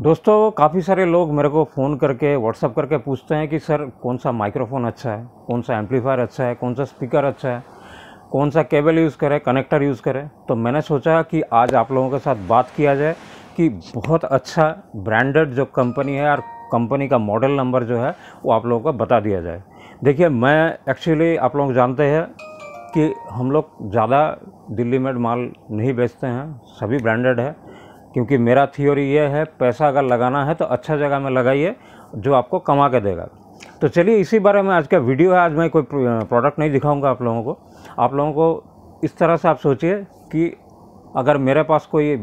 दोस्तों काफ़ी सारे लोग मेरे को फ़ोन करके व्हाट्सअप करके पूछते हैं कि सर कौन सा माइक्रोफोन अच्छा है कौन सा एम्पलीफायर अच्छा है कौन सा स्पीकर अच्छा है कौन सा केबल यूज़ करें कनेक्टर यूज़ करें तो मैंने सोचा कि आज आप लोगों के साथ बात किया जाए कि बहुत अच्छा ब्रांडेड जो कंपनी है और कंपनी का मॉडल नंबर जो है वो आप लोगों को बता दिया जाए देखिए मैं एक्चुअली आप लोग जानते हैं कि हम लोग ज़्यादा दिल्ली मेड माल नहीं बेचते हैं सभी ब्रांडेड है क्योंकि मेरा थ्योरी ये है पैसा अगर लगाना है तो अच्छा जगह में लगाइए जो आपको कमा के देगा तो चलिए इसी बारे में आज का वीडियो है आज मैं कोई प्रोडक्ट नहीं दिखाऊंगा आप लोगों को आप लोगों को इस तरह से आप सोचिए कि अगर मेरे पास कोई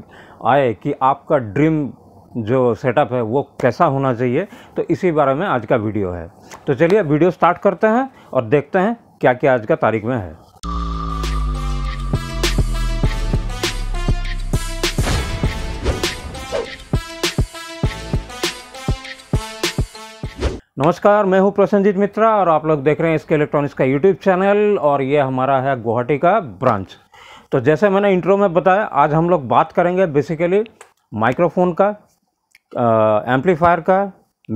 आए कि आपका ड्रीम जो सेटअप है वो कैसा होना चाहिए तो इसी बारे में आज का वीडियो है तो चलिए वीडियो स्टार्ट करते हैं और देखते हैं क्या क्या आज का तारीख में है नमस्कार मैं हूं प्रसन्नजीत मित्रा और आप लोग देख रहे हैं इसके इलेक्ट्रॉनिक्स का यूट्यूब चैनल और ये हमारा है गुवाहाटी का ब्रांच तो जैसे मैंने इंट्रो में बताया आज हम लोग बात करेंगे बेसिकली माइक्रोफोन का एम्पलीफायर का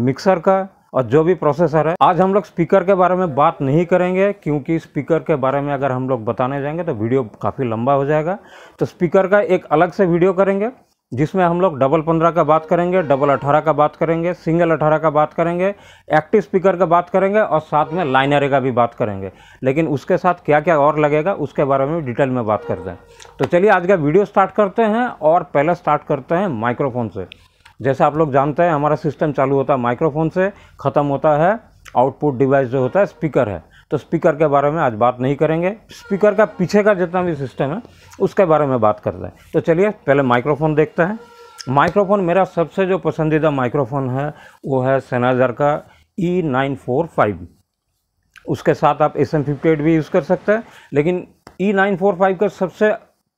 मिक्सर का और जो भी प्रोसेसर है आज हम लोग स्पीकर के बारे में बात नहीं करेंगे क्योंकि स्पीकर के बारे में अगर हम लोग बताने जाएंगे तो वीडियो काफ़ी लंबा हो जाएगा तो स्पीकर का एक अलग से वीडियो करेंगे जिसमें हम लोग डबल पंद्रह का बात करेंगे डबल अठारह का बात करेंगे सिंगल अठारह का बात करेंगे एक्टिव स्पीकर का बात करेंगे और साथ में लाइनर का भी बात करेंगे लेकिन उसके साथ क्या क्या और लगेगा उसके बारे में डिटेल में बात करते हैं तो चलिए आज का वीडियो स्टार्ट करते हैं और पहले स्टार्ट करते हैं माइक्रोफोन से जैसे आप लोग जानते हैं हमारा सिस्टम चालू होता है माइक्रोफोन से ख़त्म होता है आउटपुट डिवाइस जो होता है स्पीकर है तो स्पीकर के बारे में आज बात नहीं करेंगे स्पीकर का पीछे का जितना भी सिस्टम है उसके बारे में बात करते हैं तो चलिए पहले माइक्रोफोन देखते हैं माइक्रोफोन मेरा सबसे जो पसंदीदा माइक्रोफोन है वो है सेनाजर का ई नाइन फोर फाइव उसके साथ आप एस एम फिफ्टी एट भी यूज़ कर सकते हैं लेकिन ई नाइन फोर फाइव का सबसे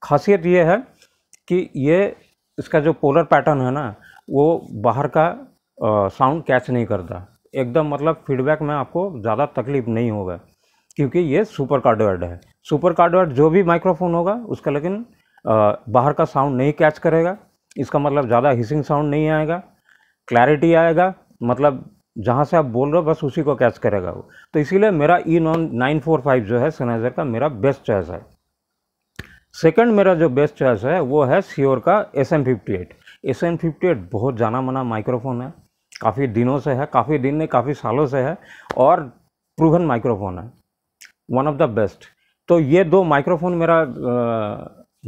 खासियत ये है कि ये इसका जो पोलर पैटर्न है ना वो बाहर का साउंड कैच नहीं करता एकदम मतलब फीडबैक में आपको ज़्यादा तकलीफ नहीं होगा क्योंकि ये सुपर कार्डवर्ड है सुपर कार्डवर्ड जो भी माइक्रोफोन होगा उसका लेकिन आ, बाहर का साउंड नहीं कैच करेगा इसका मतलब ज़्यादा हिसिंग साउंड नहीं आएगा क्लैरिटी आएगा मतलब जहाँ से आप बोल रहे हो बस उसी को कैच करेगा वो तो इसीलिए मेरा ई नॉन नाइन फोर फाइव जो है सनाइजर का मेरा बेस्ट चॉइस है सेकंड मेरा जो बेस्ट चॉइस है वो है सीओर का S M fifty eight S M fifty eight बहुत जाना मना माइक्रोफोन है काफ़ी दिनों से है काफ़ी दिन नहीं काफ़ी सालों से है और प्रूवन माइक्रोफोन है वन ऑफ द बेस्ट तो ये दो माइक्रोफोन मेरा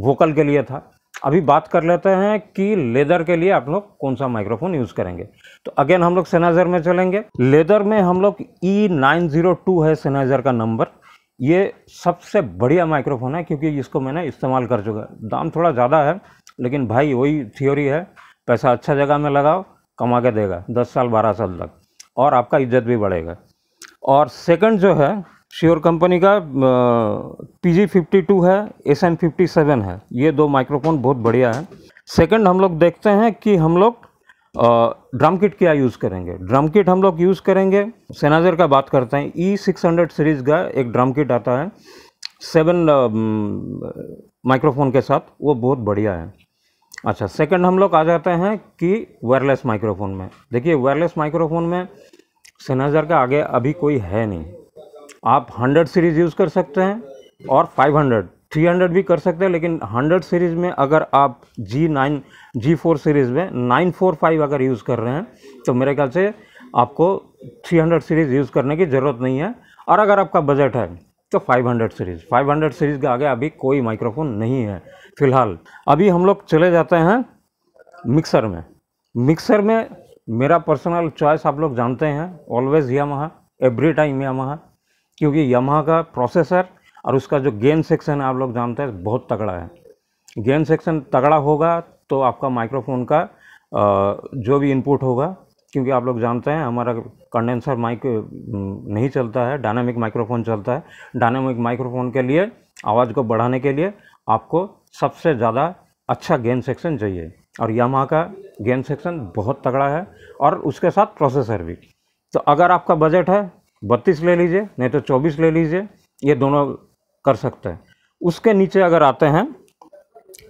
वोकल के लिए था अभी बात कर लेते हैं कि लेदर के लिए आप लोग कौन सा माइक्रोफोन यूज़ करेंगे तो अगेन हम लोग सेनाजर में चलेंगे लेदर में हम लोग ई नाइन ज़ीरो टू है सेनाइज़र का नंबर ये सबसे बढ़िया माइक्रोफोन है क्योंकि इसको मैंने इस्तेमाल कर चुका है दाम थोड़ा ज़्यादा है लेकिन भाई वही थ्योरी है पैसा अच्छा जगह में लगाओ कमा के देगा दस साल बारह साल तक और आपका इज्जत भी बढ़ेगा और सेकंड जो है श्योर कंपनी का पी जी फिफ्टी टू है एस एन फिफ्टी सेवन है ये दो माइक्रोफोन बहुत बढ़िया है सेकंड हम लोग देखते हैं कि हम लोग ड्रम किट क्या यूज़ करेंगे ड्रम किट हम लोग यूज़ करेंगे सेनाजर का बात करते हैं ई सिक्स हंड्रेड सीरीज़ का एक ड्रम किट आता है सेवन माइक्रोफोन के साथ वो बहुत बढ़िया है अच्छा सेकंड हम लोग आ जाते हैं कि वायरलेस माइक्रोफोन में देखिए वायरलेस माइक्रोफोन में सेनाजर का आगे अभी कोई है नहीं आप 100 सीरीज़ यूज़ कर सकते हैं और 500 300 भी कर सकते हैं लेकिन 100 सीरीज़ में अगर आप G9 G4 सीरीज़ में 945 अगर यूज़ कर रहे हैं तो मेरे ख्याल से आपको 300 सीरीज़ यूज़ करने की ज़रूरत नहीं है और अगर आपका बजट है तो 500 सीरीज़ 500 सीरीज़ के आगे अभी कोई माइक्रोफोन नहीं है फ़िलहाल अभी हम लोग चले जाते हैं मिक्सर में मिक्सर में मेरा पर्सनल चॉइस आप लोग जानते हैं always Yamaha every time Yamaha क्योंकि यामाहा का प्रोसेसर और उसका जो गेन सेक्शन आप लोग जानते हैं बहुत तगड़ा है गेन सेक्शन तगड़ा होगा तो आपका माइक्रोफोन का जो भी इनपुट होगा क्योंकि आप लोग जानते हैं हमारा कंडेंसर माइक नहीं चलता है डायनामिक माइक्रोफोन चलता है डायनामिक माइक्रोफोन के लिए आवाज़ को बढ़ाने के लिए आपको सबसे ज़्यादा अच्छा गेन सेक्शन चाहिए और यामा का गेन सेक्शन बहुत तगड़ा है और उसके साथ प्रोसेसर भी तो अगर आपका बजट है बत्तीस ले लीजिए नहीं तो चौबीस ले लीजिए ये दोनों कर सकते हैं उसके नीचे अगर आते हैं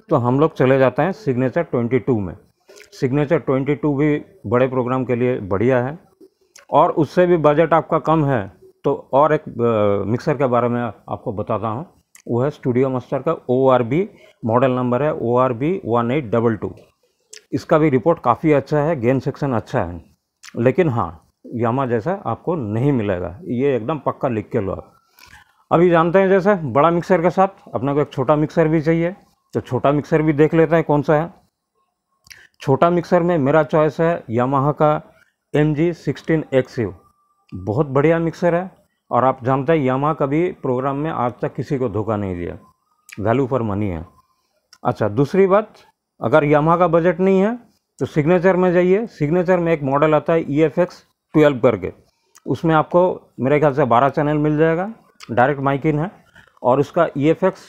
तो हम लोग चले जाते हैं सिग्नेचर टू में सिग्नेचर 22 भी बड़े प्रोग्राम के लिए बढ़िया है और उससे भी बजट आपका कम है तो और एक मिक्सर के बारे में आपको बताता हूँ वो है स्टूडियो मास्टर का O R B model number है O R B one eight double two इसका भी रिपोर्ट काफ़ी अच्छा है गेन सेक्शन अच्छा है लेकिन हाँ यामा जैसा आपको नहीं मिलेगा ये एकदम पक्का लिख के लो आप अभी जानते हैं जैसे बड़ा मिक्सर के साथ अपने को एक छोटा मिक्सर भी चाहिए तो छोटा मिक्सर भी देख लेते हैं कौन सा है छोटा मिक्सर में मेरा चॉइस है यामाहा का एम जी सिक्सटीन एक्सिव बहुत बढ़िया मिक्सर है और आप जानते हैं यामा कभी प्रोग्राम में आज तक किसी को धोखा नहीं दिया वैल्यू फॉर मनी है अच्छा दूसरी बात अगर यामा का बजट नहीं है तो सिग्नेचर में जाइए सिग्नेचर में एक मॉडल आता है ई एफ एक्स ट्वेल्व करके उसमें आपको मेरे ख्याल से बारह चैनल मिल जाएगा डायरेक्ट माइकिन है और उसका ई एफ एक्स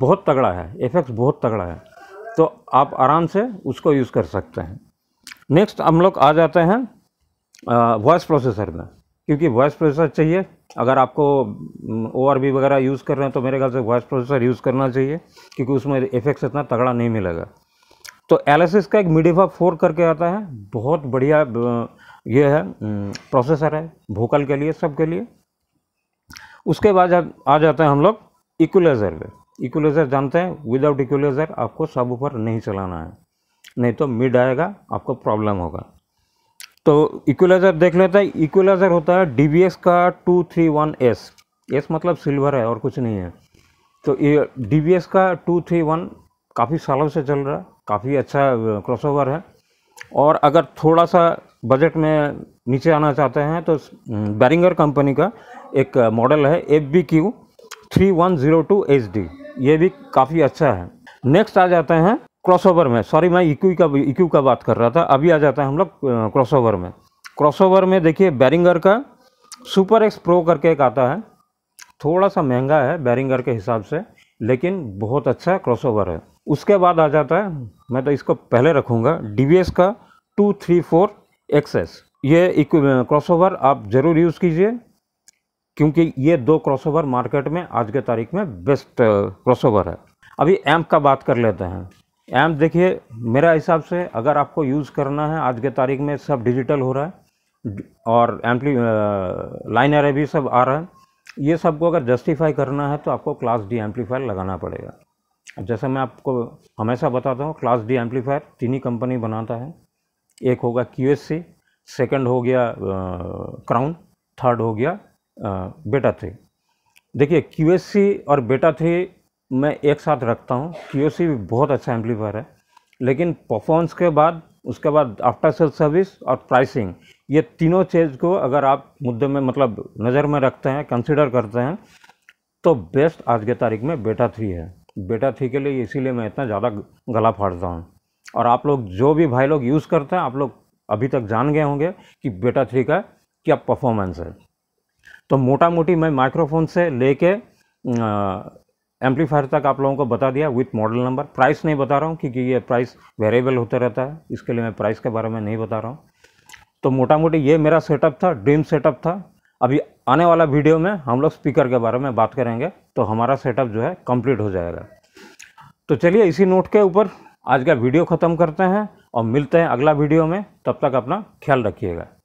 बहुत तगड़ा है एफ e एक्स बहुत तगड़ा है तो आप आराम से उसको यूज़ कर सकते हैं नेक्स्ट हम लोग आ जाते हैं वॉइस प्रोसेसर में क्योंकि वॉइस प्रोसेसर चाहिए अगर आपको ओ आर वगैरह यूज़ कर रहे हैं तो मेरे ख्याल से वॉइस प्रोसेसर यूज़ करना चाहिए क्योंकि उसमें इफेक्ट्स इतना तगड़ा नहीं मिलेगा तो एल का एक मिडिफा फोर करके आता है बहुत बढ़िया ये है प्रोसेसर है भोकल के लिए सब के लिए उसके बाद आ जाते हैं हम लोग इक्वलाइजर में इक्वलाइजर जानते हैं विदाउट इक्वलाइजर आपको सब ऊपर नहीं चलाना है नहीं तो मिड आएगा आपको प्रॉब्लम होगा तो इक्वलाइजर देख लेते हैं इक्वलाइजर होता है डी का two three one S S मतलब सिल्वर है और कुछ नहीं है तो ये डी का टू थ्री वन काफ़ी सालों से चल रहा है काफ़ी अच्छा क्रॉसओवर है और अगर थोड़ा सा बजट में नीचे आना चाहते हैं तो बैरिंगर कंपनी का एक मॉडल है F B Q three one zero two H D ये भी काफ़ी अच्छा है नेक्स्ट आ जाते हैं क्रॉसओवर में सॉरी मैं इक्यू e का इक्यू e का बात कर रहा था अभी आ जाता है हम लोग क्रॉसओवर में क्रॉसओवर में देखिए बैरिंगर का सुपर एक्स प्रो करके एक आता है थोड़ा सा महंगा है बैरिंगर के हिसाब से लेकिन बहुत अच्छा क्रॉसओवर है उसके बाद आ जाता है मैं तो इसको पहले रखूँगा डी का टू थ्री फोर एक्सेस ये क्रॉसओवर आप ज़रूर यूज़ कीजिए क्योंकि ये दो क्रॉसओवर मार्केट में आज के तारीख में बेस्ट क्रॉसओवर uh, है अभी एम्प का बात कर लेते हैं एम्प देखिए मेरा हिसाब से अगर आपको यूज़ करना है आज के तारीख में सब डिजिटल हो रहा है और एम्पली लाइनर भी सब आ रहा है ये सबको अगर जस्टिफाई करना है तो आपको क्लास डी एम्पलीफायर लगाना पड़ेगा जैसे मैं आपको हमेशा बताता हूँ क्लास डी एम्पलीफायर तीन ही कंपनी बनाता है एक होगा क्यू एस सी सेकेंड हो गया क्राउन uh, थर्ड हो गया बेटा थ्री देखिए क्यू और बेटा थ्री मैं एक साथ रखता हूँ क्यू भी बहुत अच्छा एम्पलीफायर है लेकिन परफॉर्मेंस के बाद उसके बाद आफ्टर सेल सर्विस और प्राइसिंग ये तीनों चीज़ को अगर आप मुद्दे में मतलब नज़र में रखते हैं कंसिडर करते हैं तो बेस्ट आज के तारीख में बेटा थ्री है बेटा थ्री के लिए इसीलिए मैं इतना ज़्यादा गला फाड़ता हूँ और आप लोग जो भी भाई लोग यूज़ करते हैं आप लोग अभी तक जान गए होंगे कि बेटा थ्री का क्या परफॉर्मेंस है तो मोटा मोटी मैं माइक्रोफोन से लेके एम्पलीफायर तक आप लोगों को बता दिया विथ मॉडल नंबर प्राइस नहीं बता रहा हूँ क्योंकि ये प्राइस वेरिएबल होता रहता है इसके लिए मैं प्राइस के बारे में नहीं बता रहा हूँ तो मोटा मोटी ये मेरा सेटअप था ड्रीम सेटअप था अभी आने वाला वीडियो में हम लोग स्पीकर के बारे में बात करेंगे तो हमारा सेटअप जो है कंप्लीट हो जाएगा तो चलिए इसी नोट के ऊपर आज का वीडियो ख़त्म करते हैं और मिलते हैं अगला वीडियो में तब तक अपना ख्याल रखिएगा